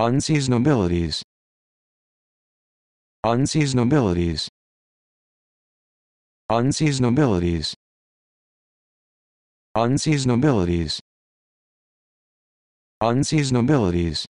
unseasonabilities unseasonabilities unseasonabilities unseasonabilities unseasonabilities